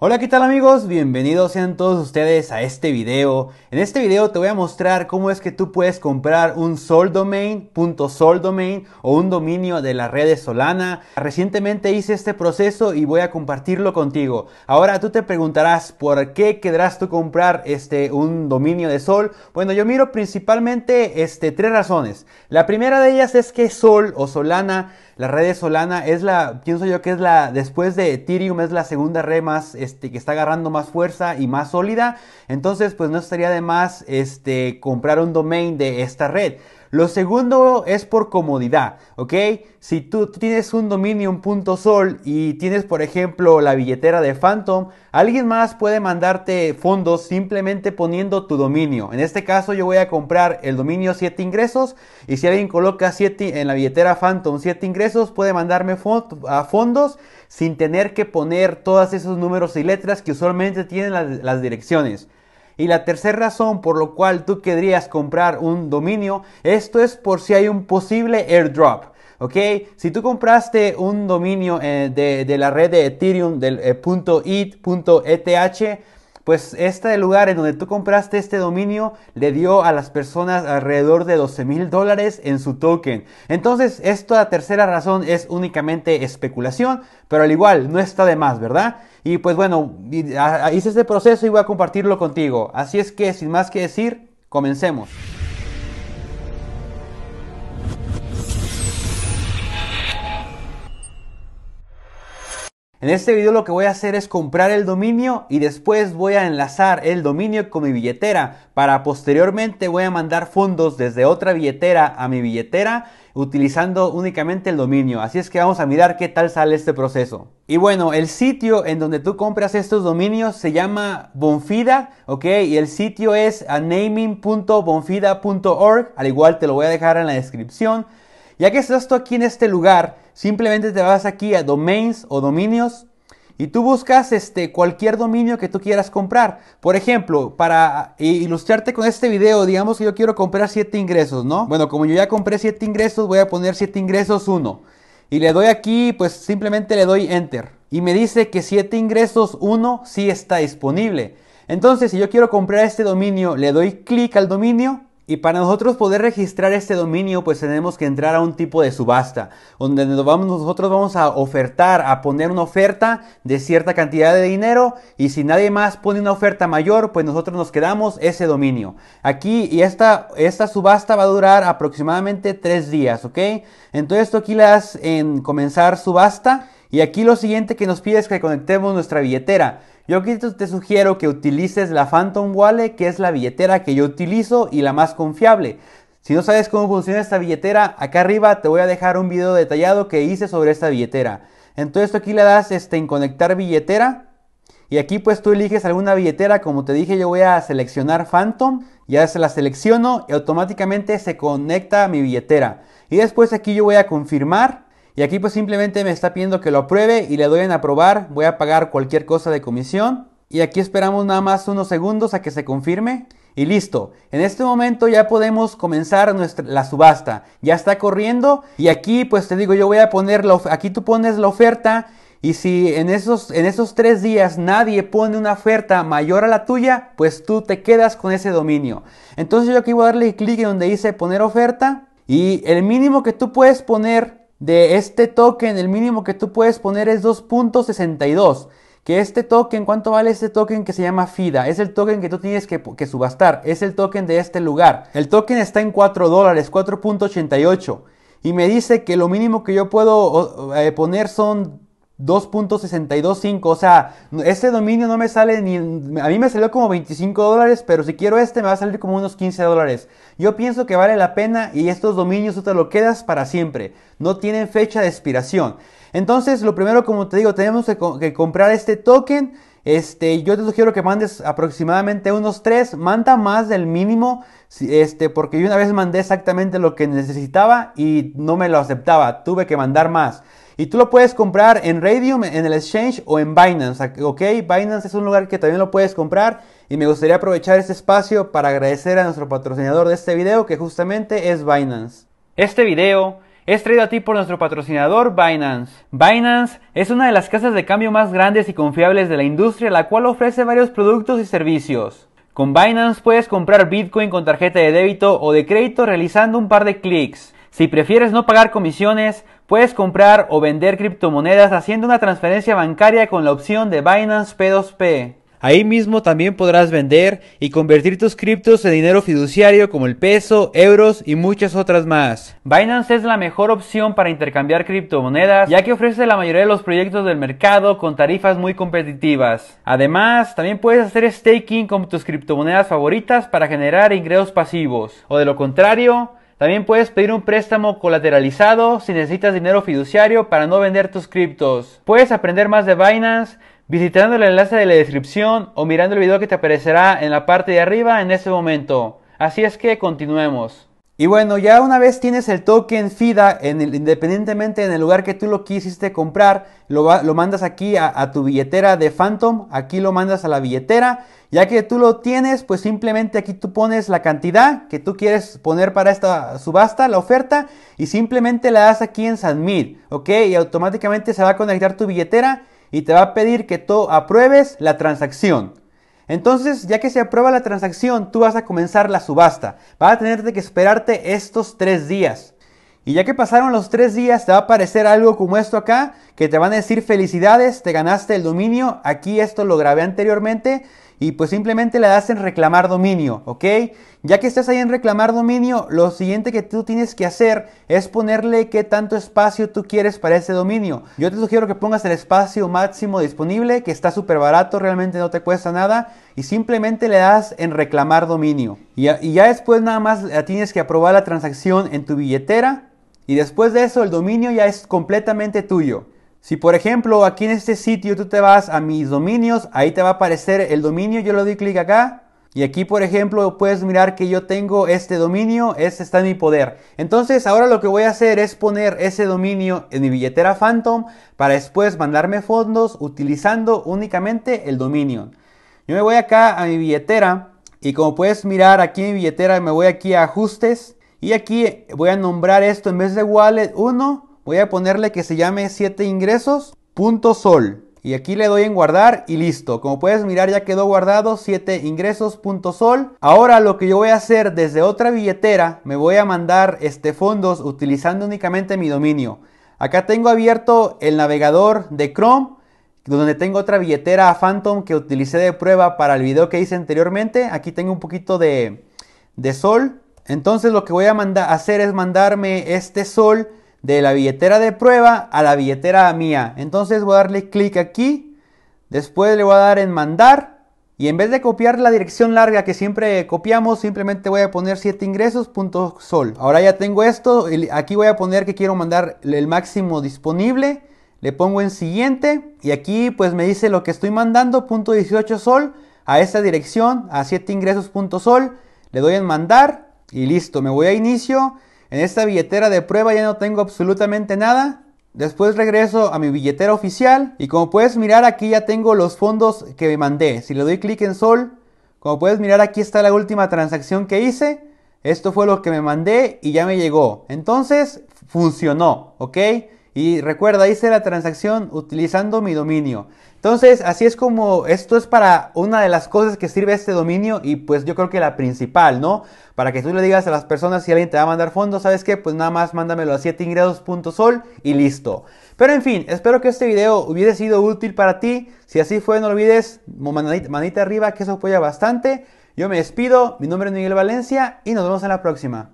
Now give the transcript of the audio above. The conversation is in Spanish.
Hola, ¿qué tal amigos? Bienvenidos sean todos ustedes a este video. En este video te voy a mostrar cómo es que tú puedes comprar un soldomain, .soldomain o un dominio de las redes Solana. Recientemente hice este proceso y voy a compartirlo contigo. Ahora tú te preguntarás por qué querrás tú comprar este un dominio de Sol. Bueno, yo miro principalmente este tres razones. La primera de ellas es que Sol o Solana la red de Solana es la, pienso yo que es la, después de Ethereum, es la segunda red más, este, que está agarrando más fuerza y más sólida. Entonces, pues no estaría de más, este, comprar un domain de esta red. Lo segundo es por comodidad, ¿ok? Si tú tienes un dominio un punto sol y tienes, por ejemplo, la billetera de Phantom, alguien más puede mandarte fondos simplemente poniendo tu dominio. En este caso yo voy a comprar el dominio 7 ingresos y si alguien coloca 7 en la billetera Phantom 7 ingresos, puede mandarme a fondos sin tener que poner todos esos números y letras que usualmente tienen las direcciones. Y la tercera razón por la cual tú querrías comprar un dominio, esto es por si hay un posible airdrop. ¿ok? Si tú compraste un dominio eh, de, la red de Ethereum del .eth, pues este lugar en donde tú compraste este dominio le dio a las personas alrededor de 12 mil dólares en su token. Entonces, esta tercera razón es únicamente especulación, pero al igual, no está de más, ¿verdad? Y pues bueno, ah, ah, hice este proceso y voy a compartirlo contigo. Así es que, sin más que decir, comencemos. En este video lo que voy a hacer es comprar el dominio y después voy a enlazar el dominio con mi billetera para posteriormente voy a mandar fondos desde otra billetera a mi billetera utilizando únicamente el dominio. Así es que vamos a mirar qué tal sale este proceso. Y bueno, el sitio en donde tú compras estos dominios se llama Bonfida, ¿ok? Y el sitio es naming.bonfida.org, al igual te lo voy a dejar en la descripción. Ya que estás tú aquí en este lugar, simplemente te vas aquí a domains o dominios y tú buscas este, cualquier dominio que tú quieras comprar. Por ejemplo, para ilustrarte con este video, digamos que yo quiero comprar 7 ingresos, ¿no? Bueno, como yo ya compré 7 ingresos, voy a poner 7 ingresos 1. Y le doy aquí, pues simplemente le doy enter. Y me dice que 7 ingresos 1 sí está disponible. Entonces, si yo quiero comprar este dominio, le doy clic al dominio y para nosotros poder registrar este dominio, pues tenemos que entrar a un tipo de subasta, donde nosotros vamos a ofertar, a poner una oferta de cierta cantidad de dinero, y si nadie más pone una oferta mayor, pues nosotros nos quedamos ese dominio. Aquí, y esta, esta subasta va a durar aproximadamente tres días, ¿ok? Entonces tú aquí le das en comenzar subasta, y aquí lo siguiente que nos pide es que conectemos nuestra billetera. Yo aquí te sugiero que utilices la Phantom Wallet, que es la billetera que yo utilizo y la más confiable. Si no sabes cómo funciona esta billetera, acá arriba te voy a dejar un video detallado que hice sobre esta billetera. Entonces aquí le das este, en conectar billetera. Y aquí pues tú eliges alguna billetera, como te dije yo voy a seleccionar Phantom, ya se la selecciono y automáticamente se conecta a mi billetera. Y después aquí yo voy a confirmar y aquí pues simplemente me está pidiendo que lo apruebe y le doy en aprobar. Voy a pagar cualquier cosa de comisión. Y aquí esperamos nada más unos segundos a que se confirme. Y listo, en este momento ya podemos comenzar nuestra, la subasta. Ya está corriendo y aquí pues te digo yo voy a poner, aquí tú pones la oferta y si en esos, en esos tres días nadie pone una oferta mayor a la tuya, pues tú te quedas con ese dominio. Entonces yo aquí voy a darle clic en donde dice poner oferta y el mínimo que tú puedes poner de este token, el mínimo que tú puedes poner es 2.62. Que este token, ¿cuánto vale este token que se llama FIDA? Es el token que tú tienes que, subastar, es el token de este lugar. El token está en 4 dólares, 4.88. Y me dice que lo mínimo que yo puedo eh, poner son 2.625, o sea, este dominio no me sale ni, a mí me salió como 25 dólares, pero si quiero este me va a salir como unos 15 dólares. Yo pienso que vale la pena y estos dominios tú te lo quedas para siempre, no tienen fecha de expiración. Entonces, lo primero, como te digo, tenemos que comprar este token este, yo te sugiero que mandes aproximadamente unos 3, manda más del mínimo, este, porque yo una vez mandé exactamente lo que necesitaba y no me lo aceptaba, tuve que mandar más. Y tú lo puedes comprar en Radium, en el Exchange o en Binance, ¿ok? Binance es un lugar que también lo puedes comprar y me gustaría aprovechar este espacio para agradecer a nuestro patrocinador de este video que justamente es Binance. Este video es traído a ti por nuestro patrocinador Binance. Binance es una de las casas de cambio más grandes y confiables de la industria, la cual ofrece varios productos y servicios. Con Binance puedes comprar Bitcoin con tarjeta de débito o de crédito realizando un par de clics. Si prefieres no pagar comisiones, puedes comprar o vender criptomonedas haciendo una transferencia bancaria con la opción de Binance P2P. Ahí mismo también podrás vender y convertir tus criptos en dinero fiduciario como el peso, euros y muchas otras más. Binance es la mejor opción para intercambiar criptomonedas ya que ofrece la mayoría de los proyectos del mercado con tarifas muy competitivas. Además, también puedes hacer staking con tus criptomonedas favoritas para generar ingresos pasivos. O de lo contrario, también puedes pedir un préstamo colateralizado si necesitas dinero fiduciario para no vender tus criptos. Puedes aprender más de Binance visitando el enlace de la descripción o mirando el video que te aparecerá en la parte de arriba en ese momento. Así es que continuemos. Y bueno, ya una vez tienes el token FIDA, en el, independientemente en el lugar que tú lo quisiste comprar, lo, lo mandas aquí a, a, tu billetera de Phantom, aquí lo mandas a la billetera, ya que tú lo tienes, pues simplemente aquí tú pones la cantidad que tú quieres poner para esta subasta, la oferta, y simplemente la das aquí en Submit, ¿ok? Y automáticamente se va a conectar tu billetera y te va a pedir que tú apruebes la transacción. Entonces, ya que se aprueba la transacción, tú vas a comenzar la subasta. Vas a tener que esperarte estos tres días. Y ya que pasaron los tres días, te va a aparecer algo como esto acá, que te van a decir felicidades, te ganaste el dominio. Aquí esto lo grabé anteriormente y pues simplemente le das en reclamar dominio, ¿ok? Ya que estás ahí en reclamar dominio, lo siguiente que tú tienes que hacer es ponerle qué tanto espacio tú quieres para ese dominio. Yo te sugiero que pongas el espacio máximo disponible, que está súper barato, realmente no te cuesta nada, y simplemente le das en reclamar dominio. Y, y ya después nada más tienes que aprobar la transacción en tu billetera, y después de eso el dominio ya es completamente tuyo. Si por ejemplo aquí en este sitio tú te vas a mis dominios, ahí te va a aparecer el dominio, yo le doy clic acá. Y aquí por ejemplo puedes mirar que yo tengo este dominio, este está en mi poder. Entonces ahora lo que voy a hacer es poner ese dominio en mi billetera Phantom para después mandarme fondos utilizando únicamente el dominio. Yo me voy acá a mi billetera y como puedes mirar aquí en mi billetera me voy aquí a ajustes y aquí voy a nombrar esto en vez de wallet 1 Voy a ponerle que se llame 7 ingresossol Y aquí le doy en guardar y listo. Como puedes mirar ya quedó guardado 7 ingresossol Ahora lo que yo voy a hacer desde otra billetera, me voy a mandar este fondos utilizando únicamente mi dominio. Acá tengo abierto el navegador de Chrome, donde tengo otra billetera Phantom que utilicé de prueba para el video que hice anteriormente. Aquí tengo un poquito de, de sol. Entonces lo que voy a hacer es mandarme este sol de la billetera de prueba a la billetera mía. Entonces voy a darle clic aquí, después le voy a dar en mandar y en vez de copiar la dirección larga que siempre copiamos, simplemente voy a poner 7 ingresossol Ahora ya tengo esto, aquí voy a poner que quiero mandar el máximo disponible. Le pongo en siguiente y aquí pues me dice lo que estoy mandando, punto 18 sol, a esta dirección, a 7 ingresossol Le doy en mandar y listo, me voy a inicio en esta billetera de prueba ya no tengo absolutamente nada. Después regreso a mi billetera oficial y como puedes mirar aquí ya tengo los fondos que me mandé. Si le doy clic en sol, como puedes mirar aquí está la última transacción que hice. Esto fue lo que me mandé y ya me llegó. Entonces funcionó, ¿ok? Y recuerda, hice la transacción utilizando mi dominio. Entonces, así es como esto es para una de las cosas que sirve este dominio y pues yo creo que la principal, ¿no? Para que tú le digas a las personas si alguien te va a mandar fondos, ¿sabes qué? Pues nada más mándamelo a 7 sol y listo. Pero en fin, espero que este video hubiera sido útil para ti. Si así fue, no olvides manita arriba que eso apoya bastante. Yo me despido, mi nombre es Miguel Valencia y nos vemos en la próxima.